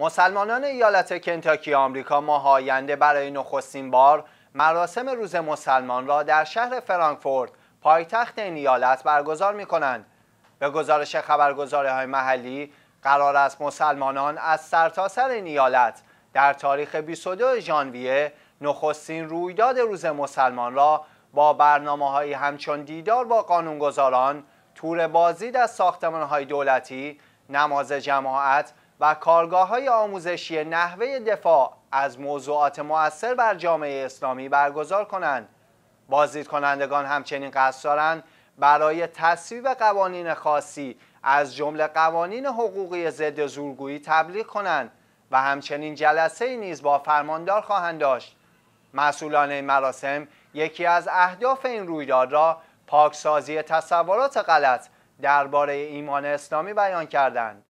مسلمانان ایالت کنتاکی آمریکا ماه آینده برای نخستین بار مراسم روز مسلمان را در شهر فرانکفورت پایتخت این ایالت برگزار می کنند. به گزارش خبرگزاری های محلی قرار است مسلمانان از سرتاسر سر این ایالت در تاریخ 22 ژانویه نخستین رویداد روز مسلمان را با برنامه های همچون دیدار با قانونگذاران، تور بازدید از ساختمان های دولتی، نماز جماعت و کارگاه های آموزشی نحوه دفاع از موضوعات مؤثر بر جامعه اسلامی برگزار کنند. بازدید کنندگان همچنین قصد دارند برای تصویب قوانین خاصی از جمله قوانین حقوقی ضد زورگویی تبلیغ کنند و همچنین جلسه ای نیز با فرماندار خواهند داشت. مسئولان این مراسم یکی از اهداف این رویداد را پاکسازی تصورات غلط درباره ایمان اسلامی بیان کردند.